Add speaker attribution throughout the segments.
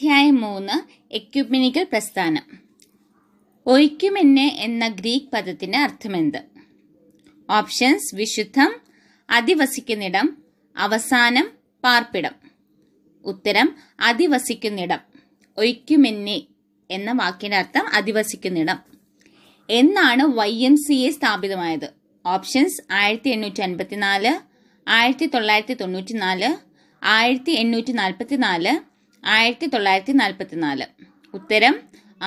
Speaker 1: അധ്യായം മൂന്ന് എക്യുമിനിക്കൽ പ്രസ്ഥാനം ഒയ്ക്കുമെന്നെ എന്ന ഗ്രീക്ക് പദത്തിന് അർത്ഥമെന്ത് ഓപ്ഷൻസ് വിശുദ്ധം അധിവസിക്കുന്നിടം അവസാനം പാർപ്പിടം ഉത്തരം അധിവസിക്കുന്നിടം ഒയ്ക്കുമെന്നെ എന്ന വാക്കിന്റെ അർത്ഥം അധിവസിക്കുന്നിടം എന്നാണ് വൈ എം സി എ സ്ഥാപിതമായത് ഓപ്ഷൻസ് ആയിരത്തി എണ്ണൂറ്റി അൻപത്തിനാല് ആയിരത്തി തൊള്ളായിരത്തി തൊണ്ണൂറ്റി നാല് ആയിരത്തി എണ്ണൂറ്റി നാൽപ്പത്തി നാല് ആയിരത്തി തൊള്ളായിരത്തി നാൽപ്പത്തി നാല് ഉത്തരം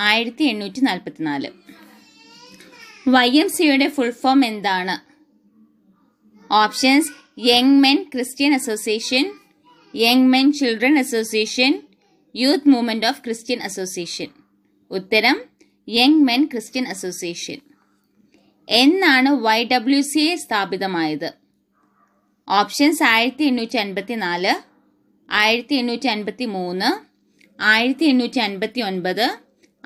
Speaker 1: ആയിരത്തി എണ്ണൂറ്റി നാൽപ്പത്തി നാല് വൈ എം സിയുടെ ഫുൾ ഫോം എന്താണ് options young men Christian association young men children association youth movement of Christian association ഉത്തരം യങ് മെൻ ക്രിസ്ത്യൻ അസോസിയേഷൻ എന്നാണ് വൈ ഡബ്ല്യു സി എ സ്ഥാപിതമായത് ഓപ്ഷൻസ് ആയിരത്തി എണ്ണൂറ്റി അൻപത്തി നാല് ആയിരത്തി എണ്ണൂറ്റി അൻപത്തി മൂന്ന് ആയിരത്തി എണ്ണൂറ്റി അൻപത്തി ഒൻപത്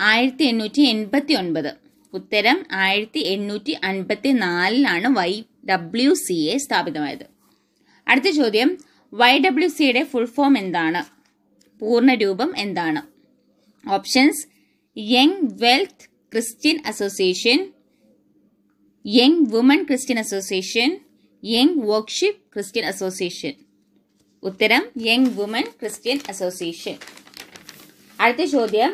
Speaker 1: ആയിരത്തി എണ്ണൂറ്റി എൺപത്തി ഒൻപത് ഉത്തരം ആയിരത്തി എണ്ണൂറ്റി അൻപത്തി നാലിലാണ് വൈ ഡബ്ല്യു സി എ സ്ഥാപിതമായത് അടുത്ത ചോദ്യം വൈ ഡബ്ല്യു സിയുടെ ഫുൾ ഫോം എന്താണ് പൂർണ്ണരൂപം എന്താണ് options young wealth Christian association young woman Christian association young worship Christian association ഉത്തരം യങ് വുമൻ ക്രിസ്ത്യൻ അസോസിയേഷൻ അടുത്ത ചോദ്യം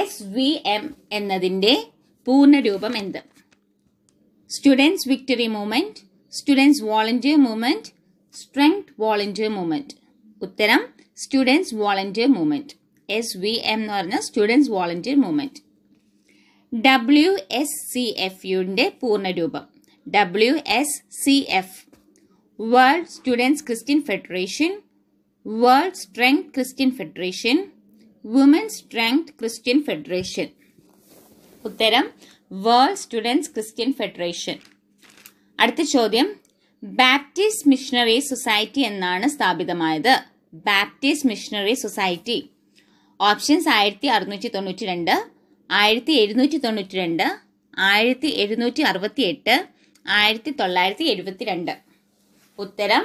Speaker 1: എസ് വി എം എന്നതിൻ്റെ പൂർണ്ണരൂപം എന്ത് students victory movement students volunteer movement strength volunteer movement ഉത്തരം students volunteer movement S V M എന്ന് പറഞ്ഞാൽ students volunteer movement W S C F യുവിൻ്റെ പൂർണ്ണരൂപം W S C F World Students Christian Federation, World Strength Christian Federation, Women's Strength Christian Federation. ഉത്തരം world students Christian federation അടുത്ത ചോദ്യം Baptist missionary society എന്നാണ് സ്ഥാപിതമായത് Baptist missionary society options ആയിരത്തി അറുന്നൂറ്റി തൊണ്ണൂറ്റി രണ്ട് ആയിരത്തി എഴുന്നൂറ്റി തൊണ്ണൂറ്റി രണ്ട് ആയിരത്തി എഴുന്നൂറ്റി അറുപത്തി എട്ട് ആയിരത്തി തൊള്ളായിരത്തി എഴുപത്തി രണ്ട് ഉത്തരം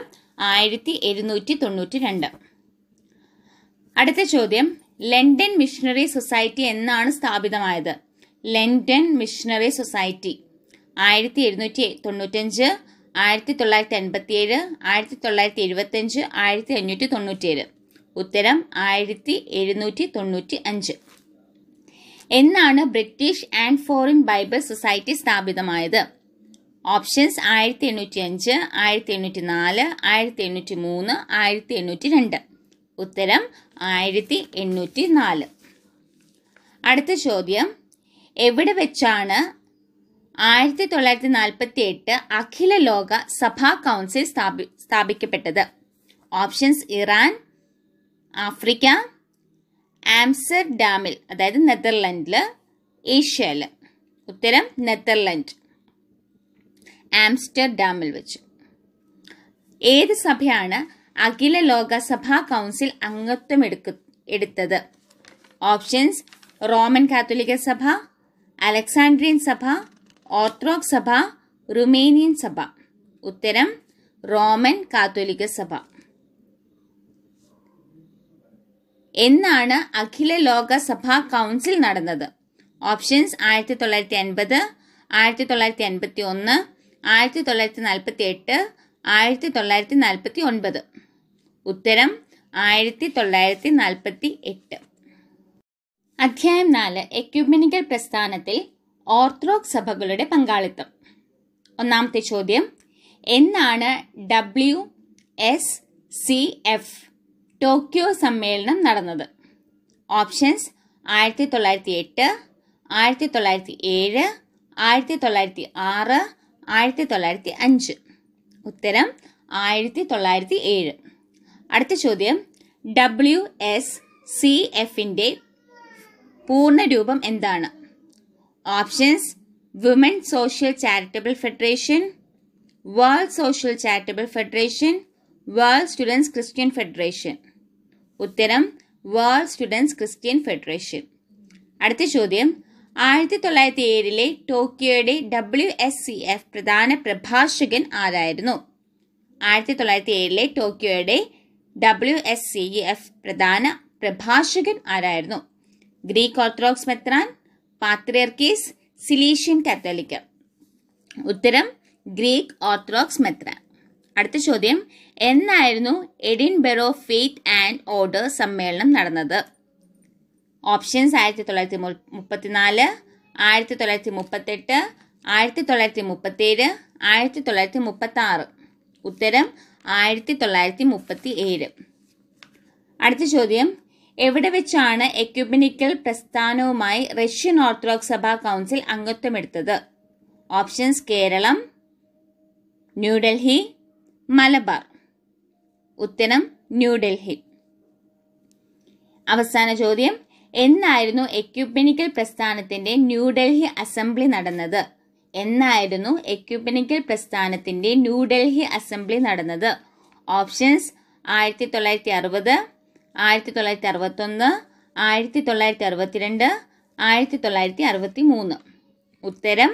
Speaker 1: ആയിരത്തി എഴുന്നൂറ്റി തൊണ്ണൂറ്റി രണ്ട് അടുത്ത ചോദ്യം ലണ്ടൻ മിഷണറി സൊസൈറ്റി എന്നാണ് സ്ഥാപിതമായത് ലണ്ടൻ മിഷണറി സൊസൈറ്റി ആയിരത്തി എഴുന്നൂറ്റി തൊണ്ണൂറ്റഞ്ച് ആയിരത്തി തൊള്ളായിരത്തി എൺപത്തിയേഴ് ആയിരത്തി തൊള്ളായിരത്തി എഴുപത്തഞ്ച് ആയിരത്തി അഞ്ഞൂറ്റി തൊണ്ണൂറ്റിയേഴ് ഉത്തരം ആയിരത്തി എഴുന്നൂറ്റി തൊണ്ണൂറ്റി അഞ്ച് എന്നാണ് British and foreign Bible society സ്ഥാപിതമായത് ഓപ്ഷൻസ് ആയിരത്തി എണ്ണൂറ്റി അഞ്ച് ആയിരത്തി എണ്ണൂറ്റി നാല് ആയിരത്തി എണ്ണൂറ്റി മൂന്ന് ആയിരത്തി എണ്ണൂറ്റി രണ്ട് ഉത്തരം ആയിരത്തി എണ്ണൂറ്റി നാല് അടുത്ത ചോദ്യം എവിടെ വെച്ചാണ് ആയിരത്തി തൊള്ളായിരത്തി നാൽപ്പത്തി എട്ട് അഖില ലോക സഭാ കൗൺസിൽ സ്ഥാപി സ്ഥാപിക്കപ്പെട്ടത് ഓപ്ഷൻസ് ഇറാൻ ആഫ്രിക്ക ആംസ്റ്റർഡാമിൽ അതായത് നെതർലൻഡിൽ ഏഷ്യയിൽ ഉത്തരം നെതർലൻഡ് ആംസ്റ്റർഡാമിൽ വെച്ച് ഏത് സഭയാണ് അഖില ലോകസഭാ കൗൺസിൽ അംഗത്വം എടുക്ക എടുത്തത് ഓപ്ഷൻസ് റോമൻ കാത്തോലിക്ക സഭ അലക്സാണ്ട്രിയൻ സഭ ഓർത്തഡോക്സ് സഭ റുമേനിയൻ സഭ ഉത്തരം റോമൻ കാത്തോലിക്ക സഭ എന്നാണ് അഖില ലോകസഭാ കൗൺസിൽ നടന്നത് ഓപ്ഷൻസ് ആയിരത്തി തൊള്ളായിരത്തി അൻപത് ആയിരത്തി തൊള്ളായിരത്തി അൻപത്തി ഒന്ന് ആയിരത്തി തൊള്ളായിരത്തി നാൽപ്പത്തി എട്ട് ആയിരത്തി തൊള്ളായിരത്തി നാൽപ്പത്തി ഒൻപത് ഉത്തരം ആയിരത്തി തൊള്ളായിരത്തി നാൽപ്പത്തി എട്ട് അധ്യായം നാല് എക്യുമെനിക്കൽ പ്രസ്ഥാനത്തിൽ ഓർത്തഡോക്സ് സഭകളുടെ പങ്കാളിത്തം ഒന്നാമത്തെ ചോദ്യം എന്നാണ് W S C F Tokyo സമ്മേളനം നടന്നത് ഓപ്ഷൻസ് ആയിരത്തി തൊള്ളായിരത്തി എട്ട് ആയിരത്തി തൊള്ളായിരത്തി ഏഴ് ആയിരത്തി തൊള്ളായിരത്തി ആറ് ആയിരത്തി തൊള്ളായിരത്തി അഞ്ച് ഉത്തരം ആയിരത്തി തൊള്ളായിരത്തി ഏഴ് അടുത്ത ചോദ്യം ഡബ്ല്യു എസ് സി എഫിൻ്റെ രൂപം എന്താണ് options women social charitable federation world social charitable federation world students Christian federation ഉത്തരം വേൾഡ് സ്റ്റുഡൻസ് ക്രിസ്ത്യൻ ഫെഡറേഷൻ അടുത്ത ചോദ്യം ആയിരത്തി തൊള്ളായിരത്തി ഏഴിലെ ടോക്കിയോയുടെ ഡബ്ല്യു എസ് സി എഫ് പ്രധാന പ്രഭാഷകൻ ആരായിരുന്നു ആയിരത്തി തൊള്ളായിരത്തി ഏഴിലെ ടോക്കിയോയുടെ ഡബ്ല്യു എസ് സി എഫ് പ്രധാന പ്രഭാഷകൻ ആരായിരുന്നു ഗ്രീക്ക് ഓർത്തഡോക്സ് മെത്രാൻ പാത്രിയർക്കീസ് സിലീഷ്യൻ കാത്തോലിക്ക ഉത്തരം ഗ്രീക്ക് ഓർത്തഡോക്സ് മെത്രാൻ അടുത്ത ചോദ്യം എന്നായിരുന്നു ബെറോ ഫെയ്ത്ത് ആൻഡ് ഓർഡർ സമ്മേളനം നടന്നത് ഓപ്ഷൻസ് ആയിരത്തി തൊള്ളായിരത്തി മു മുപ്പത്തിനാല് ആയിരത്തി തൊള്ളായിരത്തി മുപ്പത്തെട്ട് ആയിരത്തി തൊള്ളായിരത്തി മുപ്പത്തേഴ് ആയിരത്തി തൊള്ളായിരത്തി മുപ്പത്താറ് ഉത്തരം ആയിരത്തി തൊള്ളായിരത്തി മുപ്പത്തി ഏഴ് അടുത്ത ചോദ്യം എവിടെ വെച്ചാണ് എക്യുബിനിക്കൽ പ്രസ്ഥാനവുമായി റഷ്യൻ ഓർത്തഡോക്സ് സഭാ കൗൺസിൽ അംഗത്വമെടുത്തത് ഓപ്ഷൻസ് കേരളം ന്യൂഡൽഹി മലബാർ ഉത്തരം ന്യൂഡൽഹി അവസാന ചോദ്യം എന്നായിരുന്നു എക്യുപെനിക്കൽ പ്രസ്ഥാനത്തിന്റെ ന്യൂഡൽഹി അസംബ്ലി നടന്നത് എന്നായിരുന്നു എക്യുപെനിക്കൽ പ്രസ്ഥാനത്തിന്റെ ന്യൂഡൽഹി അസംബ്ലി നടന്നത് ഓപ്ഷൻസ് ആയിരത്തി തൊള്ളായിരത്തി അറുപത് ആയിരത്തി തൊള്ളായിരത്തി അറുപത്തൊന്ന് ആയിരത്തി തൊള്ളായിരത്തി അറുപത്തിരണ്ട് ആയിരത്തി തൊള്ളായിരത്തി അറുപത്തി മൂന്ന് ഉത്തരം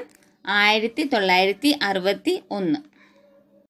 Speaker 1: ആയിരത്തി തൊള്ളായിരത്തി അറുപത്തി ഒന്ന്